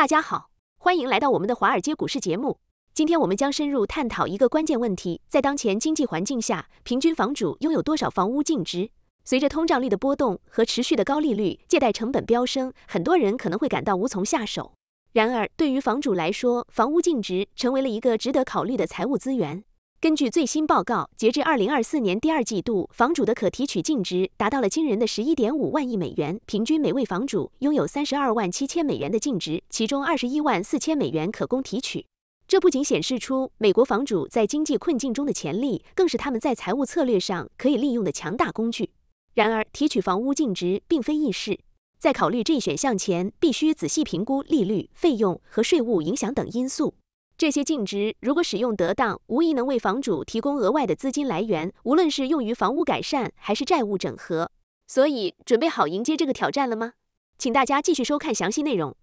大家好，欢迎来到我们的华尔街股市节目。今天我们将深入探讨一个关键问题：在当前经济环境下，平均房主拥有多少房屋净值？随着通胀率的波动和持续的高利率，借贷成本飙升，很多人可能会感到无从下手。然而，对于房主来说，房屋净值成为了一个值得考虑的财务资源。根据最新报告，截至二零二四年第二季度，房主的可提取净值达到了惊人的十一点五万亿美元，平均每位房主拥有三十二万七千美元的净值，其中二十一万四千美元可供提取。这不仅显示出美国房主在经济困境中的潜力，更是他们在财务策略上可以利用的强大工具。然而，提取房屋净值并非易事，在考虑这一选项前，必须仔细评估利率、费用和税务影响等因素。这些净值如果使用得当，无疑能为房主提供额外的资金来源，无论是用于房屋改善还是债务整合。所以，准备好迎接这个挑战了吗？请大家继续收看详细内容。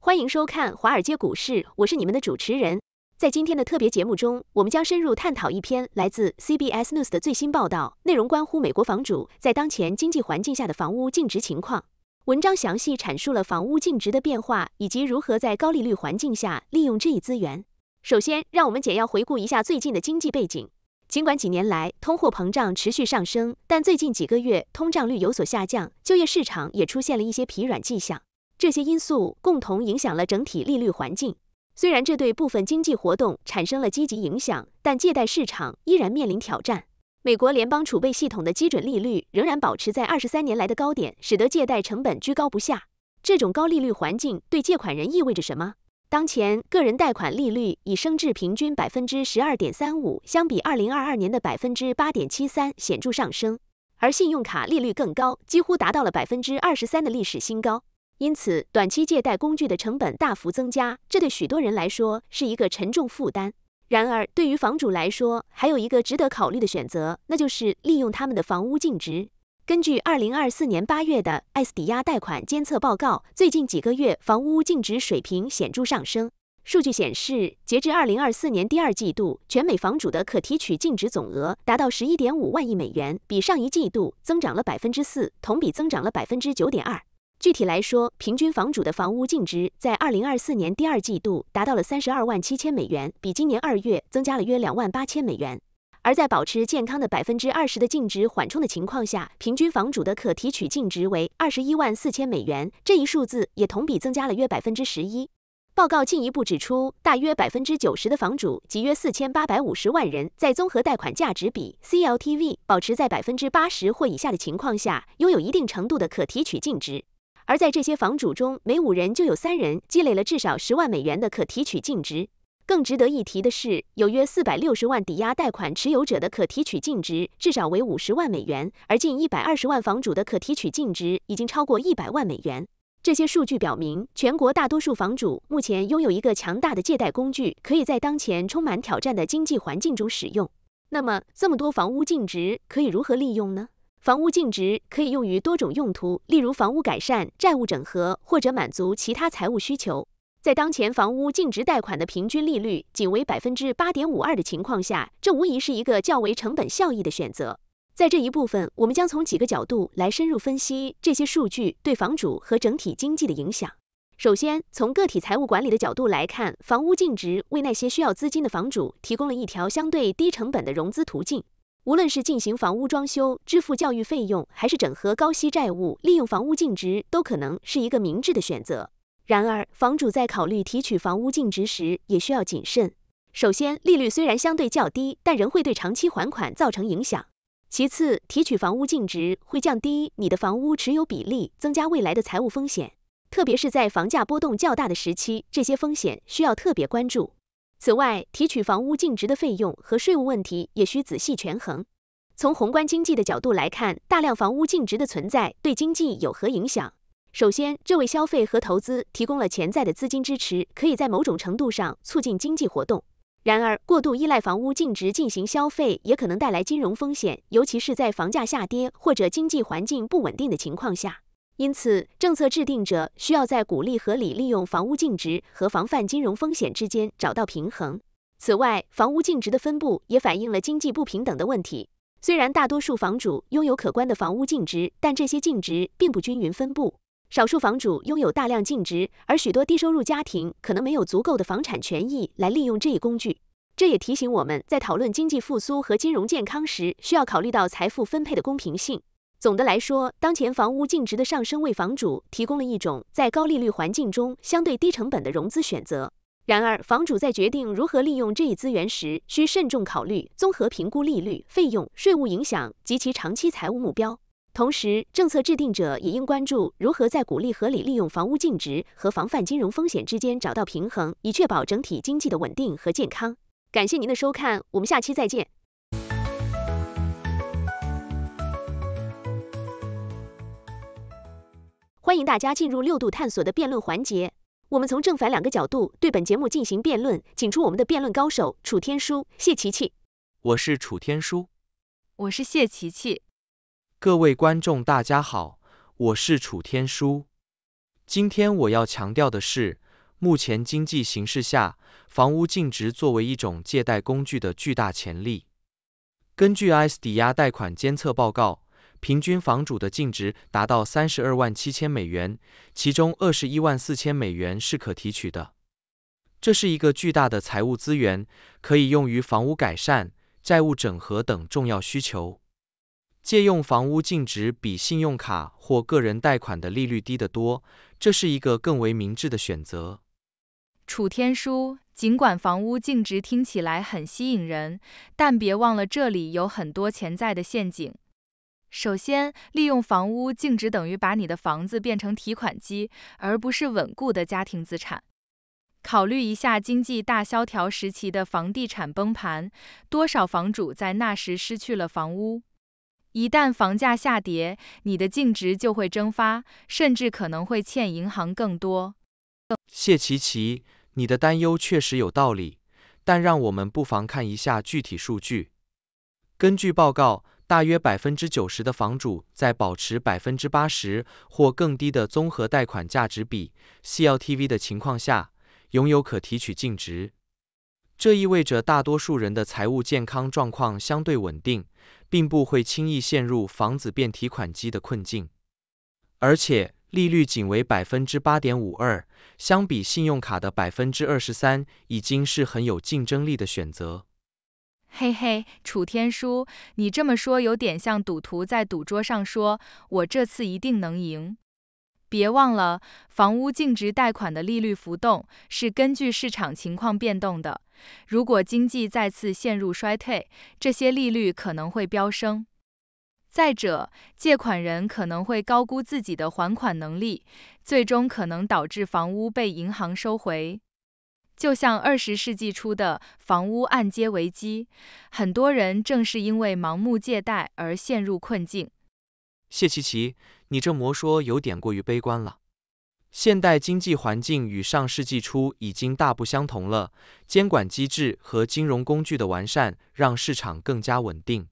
欢迎收看《华尔街股市》，我是你们的主持人。在今天的特别节目中，我们将深入探讨一篇来自 CBS News 的最新报道，内容关乎美国房主在当前经济环境下的房屋净值情况。文章详细阐述了房屋净值的变化，以及如何在高利率环境下利用这一资源。首先，让我们简要回顾一下最近的经济背景。尽管几年来通货膨胀持续上升，但最近几个月通胀率有所下降，就业市场也出现了一些疲软迹象。这些因素共同影响了整体利率环境。虽然这对部分经济活动产生了积极影响，但借贷市场依然面临挑战。美国联邦储备系统的基准利率仍然保持在二十三年来的高点，使得借贷成本居高不下。这种高利率环境对借款人意味着什么？当前个人贷款利率已升至平均百分之十二点三五，相比二零二二年的百分之八点七三，显著上升。而信用卡利率更高，几乎达到了百分之二十三的历史新高。因此，短期借贷工具的成本大幅增加，这对许多人来说是一个沉重负担。然而，对于房主来说，还有一个值得考虑的选择，那就是利用他们的房屋净值。根据二零二四年八月的 S 抵押贷款监测报告，最近几个月房屋净值水平显著上升。数据显示，截至二零二四年第二季度，全美房主的可提取净值总额达到十一点五万亿美元，比上一季度增长了百分之四，同比增长了百分之九点二。具体来说，平均房主的房屋净值在二零二四年第二季度达到了三十二万七千美元，比今年二月增加了约两万八千美元。而在保持健康的百分之二十的净值缓冲的情况下，平均房主的可提取净值为二十一万四千美元，这一数字也同比增加了约百分之十一。报告进一步指出，大约百分之九十的房主，即约四千八百五十万人，在综合贷款价值比 （CLTV） 保持在百分之八十或以下的情况下，拥有一定程度的可提取净值。而在这些房主中，每五人就有三人积累了至少十万美元的可提取净值。更值得一提的是，有约四百六十万抵押贷款持有者的可提取净值至少为五十万美元，而近一百二十万房主的可提取净值已经超过一百万美元。这些数据表明，全国大多数房主目前拥有一个强大的借贷工具，可以在当前充满挑战的经济环境中使用。那么，这么多房屋净值可以如何利用呢？房屋净值可以用于多种用途，例如房屋改善、债务整合，或者满足其他财务需求。在当前房屋净值贷款的平均利率仅为百分之八点五二的情况下，这无疑是一个较为成本效益的选择。在这一部分，我们将从几个角度来深入分析这些数据对房主和整体经济的影响。首先，从个体财务管理的角度来看，房屋净值为那些需要资金的房主提供了一条相对低成本的融资途径。无论是进行房屋装修、支付教育费用，还是整合高息债务，利用房屋净值都可能是一个明智的选择。然而，房主在考虑提取房屋净值时也需要谨慎。首先，利率虽然相对较低，但仍会对长期还款造成影响。其次，提取房屋净值会降低你的房屋持有比例，增加未来的财务风险，特别是在房价波动较大的时期，这些风险需要特别关注。此外，提取房屋净值的费用和税务问题也需仔细权衡。从宏观经济的角度来看，大量房屋净值的存在对经济有何影响？首先，这为消费和投资提供了潜在的资金支持，可以在某种程度上促进经济活动。然而，过度依赖房屋净值进行消费也可能带来金融风险，尤其是在房价下跌或者经济环境不稳定的情况下。因此，政策制定者需要在鼓励合理利用房屋净值和防范金融风险之间找到平衡。此外，房屋净值的分布也反映了经济不平等的问题。虽然大多数房主拥有可观的房屋净值，但这些净值并不均匀分布。少数房主拥有大量净值，而许多低收入家庭可能没有足够的房产权益来利用这一工具。这也提醒我们在讨论经济复苏和金融健康时，需要考虑到财富分配的公平性。总的来说，当前房屋净值的上升为房主提供了一种在高利率环境中相对低成本的融资选择。然而，房主在决定如何利用这一资源时，需慎重考虑、综合评估利率、费用、税务影响及其长期财务目标。同时，政策制定者也应关注如何在鼓励合理利用房屋净值和防范金融风险之间找到平衡，以确保整体经济的稳定和健康。感谢您的收看，我们下期再见。欢迎大家进入六度探索的辩论环节，我们从正反两个角度对本节目进行辩论，请出我们的辩论高手楚天舒、谢琪琪。我是楚天舒。我是谢琪琪。各位观众，大家好，我是楚天舒。今天我要强调的是，目前经济形势下，房屋净值作为一种借贷工具的巨大潜力。根据 ICE 抵押贷款监测报告，平均房主的净值达到三十二万七千美元，其中二十一万四千美元是可提取的。这是一个巨大的财务资源，可以用于房屋改善、债务整合等重要需求。借用房屋净值比信用卡或个人贷款的利率低得多，这是一个更为明智的选择。楚天舒，尽管房屋净值听起来很吸引人，但别忘了这里有很多潜在的陷阱。首先，利用房屋净值等于把你的房子变成提款机，而不是稳固的家庭资产。考虑一下经济大萧条时期的房地产崩盘，多少房主在那时失去了房屋。一旦房价下跌，你的净值就会蒸发，甚至可能会欠银行更多。谢琪琪，你的担忧确实有道理，但让我们不妨看一下具体数据。根据报告，大约百分之九十的房主在保持百分之八十或更低的综合贷款价值比 （CLTV） 的情况下，拥有可提取净值。这意味着大多数人的财务健康状况相对稳定。并不会轻易陷入房子变提款机的困境，而且利率仅为百分之八点五二，相比信用卡的百分之二十三，已经是很有竞争力的选择。嘿嘿，楚天书，你这么说有点像赌徒在赌桌上说，我这次一定能赢。别忘了，房屋净值贷款的利率浮动是根据市场情况变动的。如果经济再次陷入衰退，这些利率可能会飙升。再者，借款人可能会高估自己的还款能力，最终可能导致房屋被银行收回。就像二十世纪初的房屋按揭危机，很多人正是因为盲目借贷而陷入困境。谢琪琪，你这魔说有点过于悲观了。现代经济环境与上世纪初已经大不相同了，监管机制和金融工具的完善让市场更加稳定。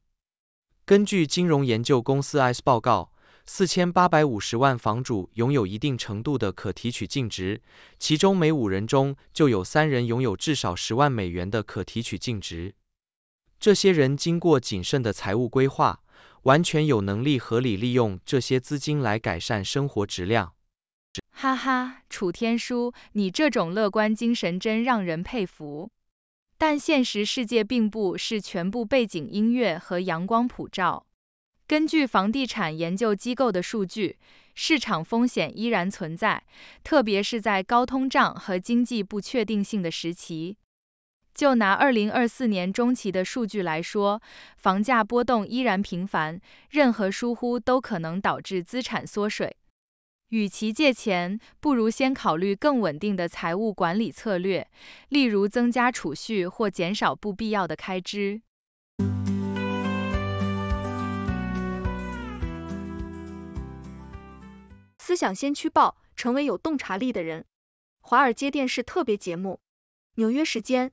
根据金融研究公司 S 报告，四千八百五十万房主拥有一定程度的可提取净值，其中每五人中就有三人拥有至少十万美元的可提取净值。这些人经过谨慎的财务规划。完全有能力合理利用这些资金来改善生活质量。哈哈，楚天舒，你这种乐观精神真让人佩服。但现实世界并不是全部背景音乐和阳光普照。根据房地产研究机构的数据，市场风险依然存在，特别是在高通胀和经济不确定性的时期。就拿2024年中期的数据来说，房价波动依然频繁，任何疏忽都可能导致资产缩水。与其借钱，不如先考虑更稳定的财务管理策略，例如增加储蓄或减少不必要的开支。思想先驱报，成为有洞察力的人。华尔街电视特别节目，纽约时间。